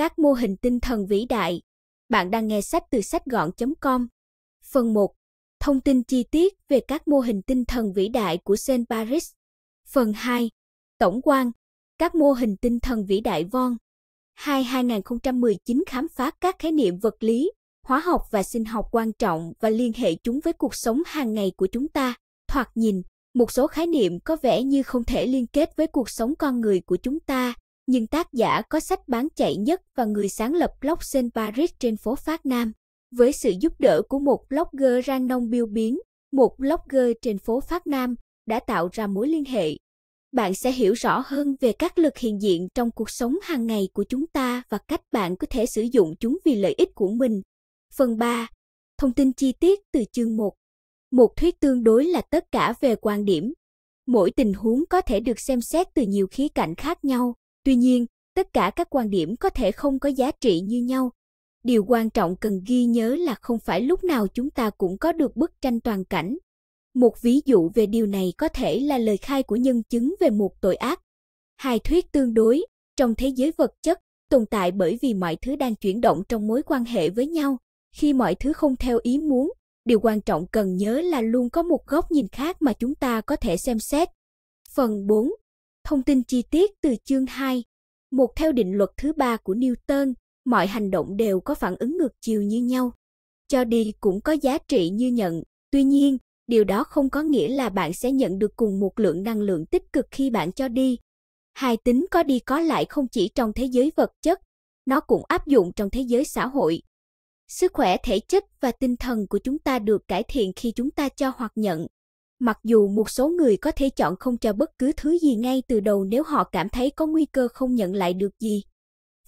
Các mô hình tinh thần vĩ đại. Bạn đang nghe sách từ sách gọn.com. Phần 1. Thông tin chi tiết về các mô hình tinh thần vĩ đại của Saint Paris. Phần 2. Tổng quan. Các mô hình tinh thần vĩ đại Von. 2 2019 khám phá các khái niệm vật lý, hóa học và sinh học quan trọng và liên hệ chúng với cuộc sống hàng ngày của chúng ta. Thoạt nhìn, một số khái niệm có vẻ như không thể liên kết với cuộc sống con người của chúng ta nhưng tác giả có sách bán chạy nhất và người sáng lập blockchain Paris trên phố Phát Nam. Với sự giúp đỡ của một blogger rang nông biêu biến, một blogger trên phố Phát Nam đã tạo ra mối liên hệ. Bạn sẽ hiểu rõ hơn về các lực hiện diện trong cuộc sống hàng ngày của chúng ta và cách bạn có thể sử dụng chúng vì lợi ích của mình. Phần 3. Thông tin chi tiết từ chương 1. Một thuyết tương đối là tất cả về quan điểm. Mỗi tình huống có thể được xem xét từ nhiều khía cạnh khác nhau Tuy nhiên, tất cả các quan điểm có thể không có giá trị như nhau. Điều quan trọng cần ghi nhớ là không phải lúc nào chúng ta cũng có được bức tranh toàn cảnh. Một ví dụ về điều này có thể là lời khai của nhân chứng về một tội ác. Hai thuyết tương đối, trong thế giới vật chất, tồn tại bởi vì mọi thứ đang chuyển động trong mối quan hệ với nhau. Khi mọi thứ không theo ý muốn, điều quan trọng cần nhớ là luôn có một góc nhìn khác mà chúng ta có thể xem xét. Phần 4. Thông tin chi tiết từ chương 2. Một theo định luật thứ ba của Newton, mọi hành động đều có phản ứng ngược chiều như nhau. Cho đi cũng có giá trị như nhận, tuy nhiên, điều đó không có nghĩa là bạn sẽ nhận được cùng một lượng năng lượng tích cực khi bạn cho đi. Hai tính có đi có lại không chỉ trong thế giới vật chất, nó cũng áp dụng trong thế giới xã hội. Sức khỏe thể chất và tinh thần của chúng ta được cải thiện khi chúng ta cho hoặc nhận. Mặc dù một số người có thể chọn không cho bất cứ thứ gì ngay từ đầu nếu họ cảm thấy có nguy cơ không nhận lại được gì.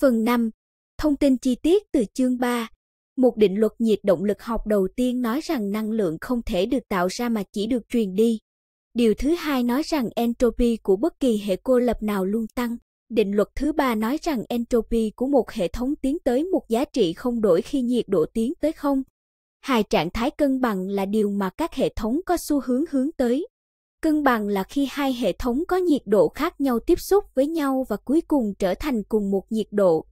Phần 5. Thông tin chi tiết từ chương 3. Một định luật nhiệt động lực học đầu tiên nói rằng năng lượng không thể được tạo ra mà chỉ được truyền đi. Điều thứ hai nói rằng entropy của bất kỳ hệ cô lập nào luôn tăng. Định luật thứ ba nói rằng entropy của một hệ thống tiến tới một giá trị không đổi khi nhiệt độ tiến tới không hai trạng thái cân bằng là điều mà các hệ thống có xu hướng hướng tới cân bằng là khi hai hệ thống có nhiệt độ khác nhau tiếp xúc với nhau và cuối cùng trở thành cùng một nhiệt độ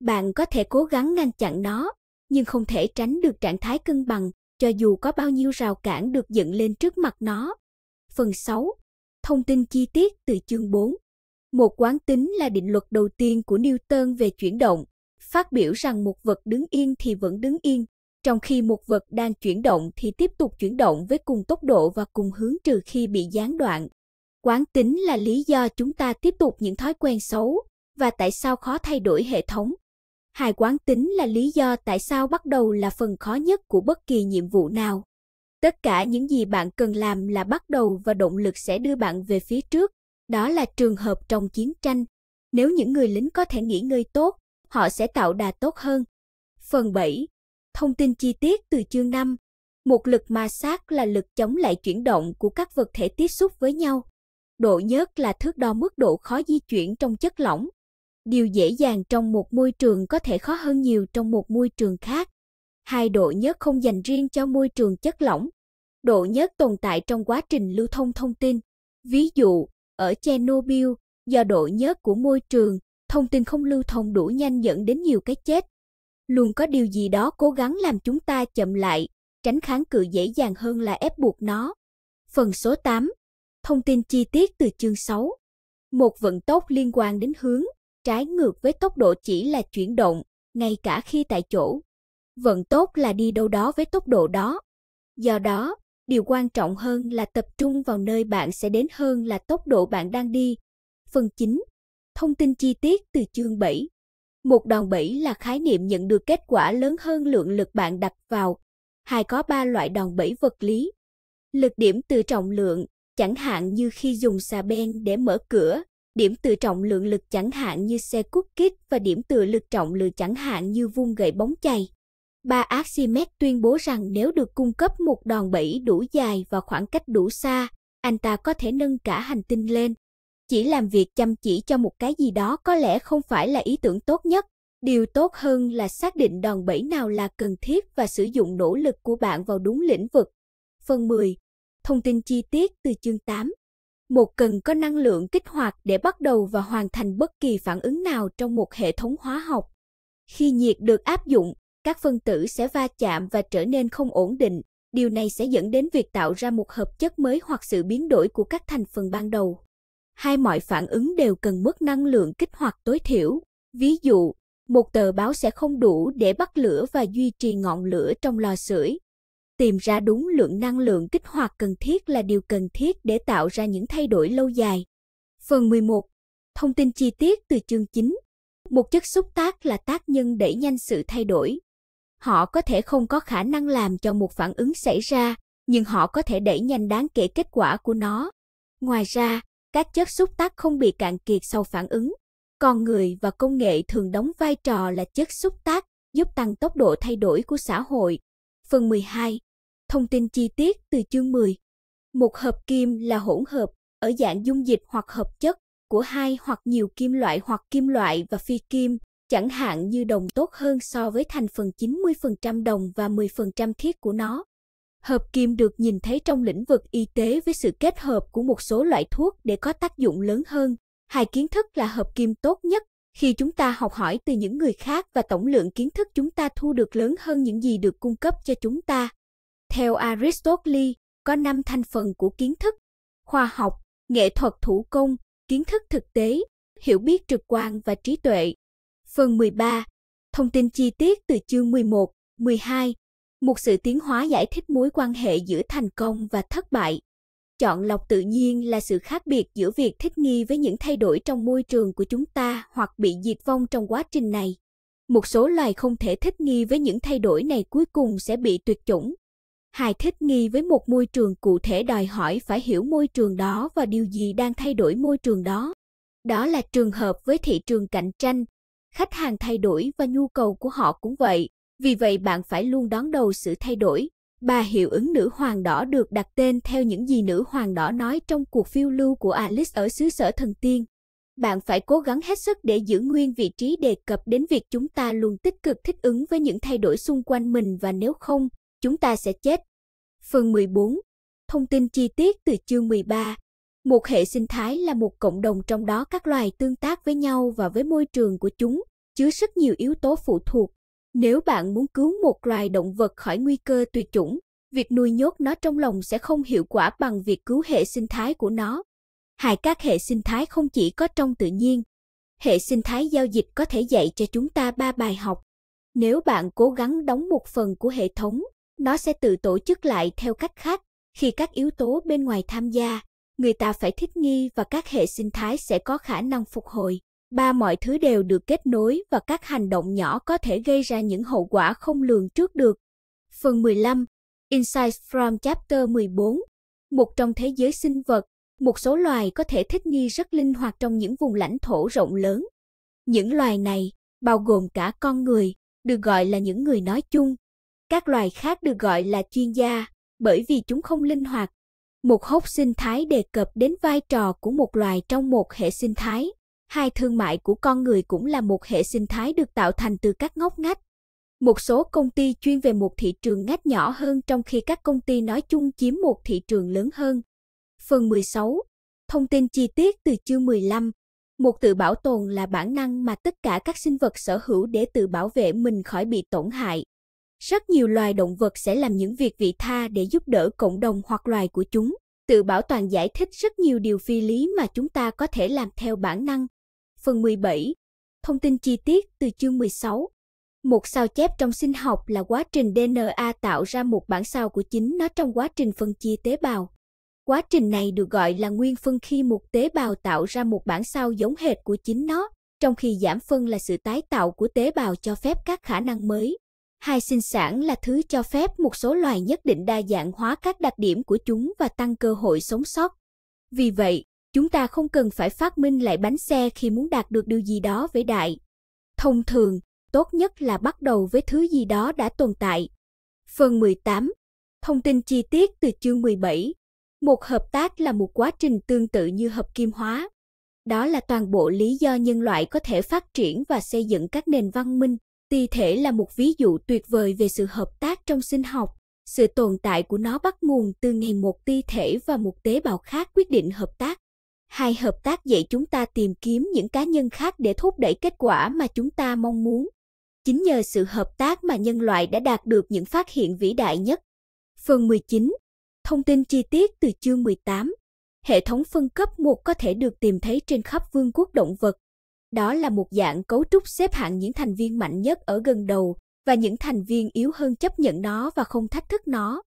bạn có thể cố gắng ngăn chặn nó nhưng không thể tránh được trạng thái cân bằng cho dù có bao nhiêu rào cản được dựng lên trước mặt nó phần 6 thông tin chi tiết từ chương 4 một quán tính là định luật đầu tiên của Newton về chuyển động phát biểu rằng một vật đứng yên thì vẫn đứng yên trong khi một vật đang chuyển động thì tiếp tục chuyển động với cùng tốc độ và cùng hướng trừ khi bị gián đoạn. Quán tính là lý do chúng ta tiếp tục những thói quen xấu và tại sao khó thay đổi hệ thống. hai quán tính là lý do tại sao bắt đầu là phần khó nhất của bất kỳ nhiệm vụ nào. Tất cả những gì bạn cần làm là bắt đầu và động lực sẽ đưa bạn về phía trước. Đó là trường hợp trong chiến tranh. Nếu những người lính có thể nghỉ ngơi tốt, họ sẽ tạo đà tốt hơn. Phần 7. Thông tin chi tiết từ chương 5. Một lực ma sát là lực chống lại chuyển động của các vật thể tiếp xúc với nhau. Độ nhớt là thước đo mức độ khó di chuyển trong chất lỏng. Điều dễ dàng trong một môi trường có thể khó hơn nhiều trong một môi trường khác. Hai độ nhớt không dành riêng cho môi trường chất lỏng. Độ nhớt tồn tại trong quá trình lưu thông thông tin. Ví dụ, ở Chernobyl, do độ nhớt của môi trường, thông tin không lưu thông đủ nhanh dẫn đến nhiều cái chết luôn có điều gì đó cố gắng làm chúng ta chậm lại, tránh kháng cự dễ dàng hơn là ép buộc nó. Phần số 8. Thông tin chi tiết từ chương 6. Một vận tốc liên quan đến hướng, trái ngược với tốc độ chỉ là chuyển động, ngay cả khi tại chỗ. Vận tốc là đi đâu đó với tốc độ đó. Do đó, điều quan trọng hơn là tập trung vào nơi bạn sẽ đến hơn là tốc độ bạn đang đi. Phần 9. Thông tin chi tiết từ chương 7. Một đòn bẩy là khái niệm nhận được kết quả lớn hơn lượng lực bạn đặt vào. Hai có ba loại đòn bẩy vật lý. Lực điểm từ trọng lượng, chẳng hạn như khi dùng xà beng để mở cửa, điểm từ trọng lượng lực chẳng hạn như xe cút kít và điểm từ lực trọng lượng chẳng hạn như vung gậy bóng chày. Ba Archimedes tuyên bố rằng nếu được cung cấp một đòn bẩy đủ dài và khoảng cách đủ xa, anh ta có thể nâng cả hành tinh lên. Chỉ làm việc chăm chỉ cho một cái gì đó có lẽ không phải là ý tưởng tốt nhất. Điều tốt hơn là xác định đòn bẩy nào là cần thiết và sử dụng nỗ lực của bạn vào đúng lĩnh vực. Phần 10. Thông tin chi tiết từ chương 8. Một cần có năng lượng kích hoạt để bắt đầu và hoàn thành bất kỳ phản ứng nào trong một hệ thống hóa học. Khi nhiệt được áp dụng, các phân tử sẽ va chạm và trở nên không ổn định. Điều này sẽ dẫn đến việc tạo ra một hợp chất mới hoặc sự biến đổi của các thành phần ban đầu hai mọi phản ứng đều cần mức năng lượng kích hoạt tối thiểu. Ví dụ, một tờ báo sẽ không đủ để bắt lửa và duy trì ngọn lửa trong lò sưởi. Tìm ra đúng lượng năng lượng kích hoạt cần thiết là điều cần thiết để tạo ra những thay đổi lâu dài. Phần 11. Thông tin chi tiết từ chương 9. Một chất xúc tác là tác nhân đẩy nhanh sự thay đổi. Họ có thể không có khả năng làm cho một phản ứng xảy ra, nhưng họ có thể đẩy nhanh đáng kể kết quả của nó. Ngoài ra, các chất xúc tác không bị cạn kiệt sau phản ứng. Con người và công nghệ thường đóng vai trò là chất xúc tác, giúp tăng tốc độ thay đổi của xã hội. Phần 12. Thông tin chi tiết từ chương 10. Một hợp kim là hỗn hợp ở dạng dung dịch hoặc hợp chất của hai hoặc nhiều kim loại hoặc kim loại và phi kim, chẳng hạn như đồng tốt hơn so với thành phần 90% đồng và 10% thiết của nó. Hợp kim được nhìn thấy trong lĩnh vực y tế với sự kết hợp của một số loại thuốc để có tác dụng lớn hơn. Hai kiến thức là hợp kim tốt nhất khi chúng ta học hỏi từ những người khác và tổng lượng kiến thức chúng ta thu được lớn hơn những gì được cung cấp cho chúng ta. Theo Aristotle, có 5 thành phần của kiến thức: khoa học, nghệ thuật thủ công, kiến thức thực tế, hiểu biết trực quan và trí tuệ. Phần 13. Thông tin chi tiết từ chương 11, 12, một sự tiến hóa giải thích mối quan hệ giữa thành công và thất bại chọn lọc tự nhiên là sự khác biệt giữa việc thích nghi với những thay đổi trong môi trường của chúng ta hoặc bị diệt vong trong quá trình này một số loài không thể thích nghi với những thay đổi này cuối cùng sẽ bị tuyệt chủng hài thích nghi với một môi trường cụ thể đòi hỏi phải hiểu môi trường đó và điều gì đang thay đổi môi trường đó đó là trường hợp với thị trường cạnh tranh khách hàng thay đổi và nhu cầu của họ cũng vậy vì vậy bạn phải luôn đón đầu sự thay đổi. Ba hiệu ứng nữ hoàng đỏ được đặt tên theo những gì nữ hoàng đỏ nói trong cuộc phiêu lưu của Alice ở xứ sở thần tiên. Bạn phải cố gắng hết sức để giữ nguyên vị trí đề cập đến việc chúng ta luôn tích cực thích ứng với những thay đổi xung quanh mình và nếu không, chúng ta sẽ chết. Phần 14. Thông tin chi tiết từ chương 13. Một hệ sinh thái là một cộng đồng trong đó các loài tương tác với nhau và với môi trường của chúng, chứa rất nhiều yếu tố phụ thuộc nếu bạn muốn cứu một loài động vật khỏi nguy cơ tuyệt chủng, việc nuôi nhốt nó trong lồng sẽ không hiệu quả bằng việc cứu hệ sinh thái của nó. Hại các hệ sinh thái không chỉ có trong tự nhiên, hệ sinh thái giao dịch có thể dạy cho chúng ta ba bài học. Nếu bạn cố gắng đóng một phần của hệ thống, nó sẽ tự tổ chức lại theo cách khác khi các yếu tố bên ngoài tham gia người ta phải thích nghi và các hệ sinh thái sẽ có khả năng phục hồi ba mọi thứ đều được kết nối và các hành động nhỏ có thể gây ra những hậu quả không lường trước được. Phần 15 Insights from Chapter 14 Một trong thế giới sinh vật, một số loài có thể thích nghi rất linh hoạt trong những vùng lãnh thổ rộng lớn. Những loài này, bao gồm cả con người, được gọi là những người nói chung. Các loài khác được gọi là chuyên gia, bởi vì chúng không linh hoạt. Một hốc sinh thái đề cập đến vai trò của một loài trong một hệ sinh thái hai thương mại của con người cũng là một hệ sinh thái được tạo thành từ các ngóc ngách. Một số công ty chuyên về một thị trường ngách nhỏ hơn trong khi các công ty nói chung chiếm một thị trường lớn hơn. Phần 16. Thông tin chi tiết từ chương 15. Một tự bảo tồn là bản năng mà tất cả các sinh vật sở hữu để tự bảo vệ mình khỏi bị tổn hại. Rất nhiều loài động vật sẽ làm những việc vị tha để giúp đỡ cộng đồng hoặc loài của chúng. Tự bảo toàn giải thích rất nhiều điều phi lý mà chúng ta có thể làm theo bản năng, phần 17. Thông tin chi tiết từ chương 16. Một sao chép trong sinh học là quá trình DNA tạo ra một bản sao của chính nó trong quá trình phân chia tế bào. Quá trình này được gọi là nguyên phân khi một tế bào tạo ra một bản sao giống hệt của chính nó, trong khi giảm phân là sự tái tạo của tế bào cho phép các khả năng mới. Hai sinh sản là thứ cho phép một số loài nhất định đa dạng hóa các đặc điểm của chúng và tăng cơ hội sống sót. Vì vậy, Chúng ta không cần phải phát minh lại bánh xe khi muốn đạt được điều gì đó vĩ đại. Thông thường, tốt nhất là bắt đầu với thứ gì đó đã tồn tại. Phần 18. Thông tin chi tiết từ chương 17. Một hợp tác là một quá trình tương tự như hợp kim hóa. Đó là toàn bộ lý do nhân loại có thể phát triển và xây dựng các nền văn minh. Ti thể là một ví dụ tuyệt vời về sự hợp tác trong sinh học. Sự tồn tại của nó bắt nguồn từ ngày một ti thể và một tế bào khác quyết định hợp tác hai hợp tác dạy chúng ta tìm kiếm những cá nhân khác để thúc đẩy kết quả mà chúng ta mong muốn. Chính nhờ sự hợp tác mà nhân loại đã đạt được những phát hiện vĩ đại nhất. Phần 19. Thông tin chi tiết từ chương 18. Hệ thống phân cấp một có thể được tìm thấy trên khắp vương quốc động vật. Đó là một dạng cấu trúc xếp hạng những thành viên mạnh nhất ở gần đầu và những thành viên yếu hơn chấp nhận nó và không thách thức nó.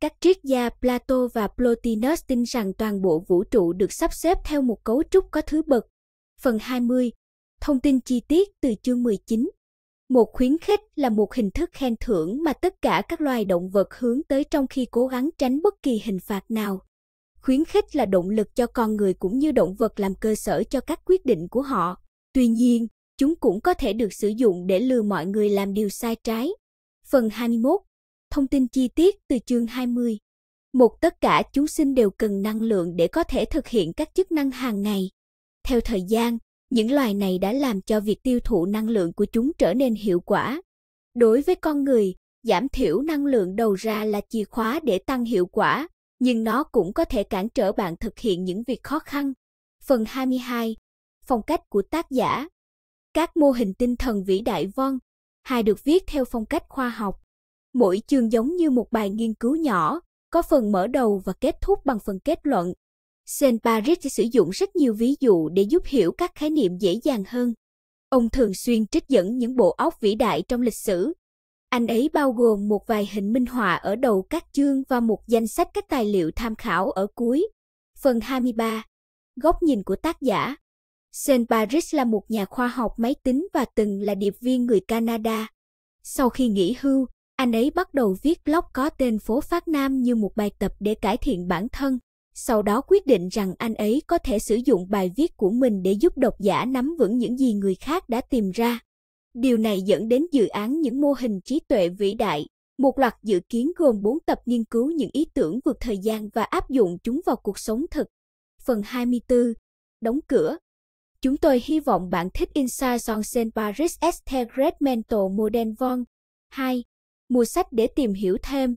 Các triết gia Plato và Plotinus tin rằng toàn bộ vũ trụ được sắp xếp theo một cấu trúc có thứ bậc. Phần 20. Thông tin chi tiết từ chương 19. Một khuyến khích là một hình thức khen thưởng mà tất cả các loài động vật hướng tới trong khi cố gắng tránh bất kỳ hình phạt nào. Khuyến khích là động lực cho con người cũng như động vật làm cơ sở cho các quyết định của họ. Tuy nhiên, chúng cũng có thể được sử dụng để lừa mọi người làm điều sai trái. Phần 21 Thông tin chi tiết từ chương 20. Một tất cả chúng sinh đều cần năng lượng để có thể thực hiện các chức năng hàng ngày. Theo thời gian, những loài này đã làm cho việc tiêu thụ năng lượng của chúng trở nên hiệu quả. Đối với con người, giảm thiểu năng lượng đầu ra là chìa khóa để tăng hiệu quả, nhưng nó cũng có thể cản trở bạn thực hiện những việc khó khăn. Phần 22. Phong cách của tác giả. Các mô hình tinh thần vĩ đại von hai được viết theo phong cách khoa học, Mỗi chương giống như một bài nghiên cứu nhỏ, có phần mở đầu và kết thúc bằng phần kết luận. Sen Paris sử dụng rất nhiều ví dụ để giúp hiểu các khái niệm dễ dàng hơn. Ông thường xuyên trích dẫn những bộ óc vĩ đại trong lịch sử. Anh ấy bao gồm một vài hình minh họa ở đầu các chương và một danh sách các tài liệu tham khảo ở cuối. Phần 23. Góc nhìn của tác giả. Saint Paris là một nhà khoa học máy tính và từng là điệp viên người Canada. Sau khi nghỉ hưu, anh ấy bắt đầu viết blog có tên Phố Phát Nam như một bài tập để cải thiện bản thân, sau đó quyết định rằng anh ấy có thể sử dụng bài viết của mình để giúp độc giả nắm vững những gì người khác đã tìm ra. Điều này dẫn đến dự án những mô hình trí tuệ vĩ đại, một loạt dự kiến gồm 4 tập nghiên cứu những ý tưởng vượt thời gian và áp dụng chúng vào cuộc sống thực. Phần 24. Đóng cửa. Chúng tôi hy vọng bạn thích Insights on Saint Paris Este Great Mental Modern Von 2 mua sách để tìm hiểu thêm.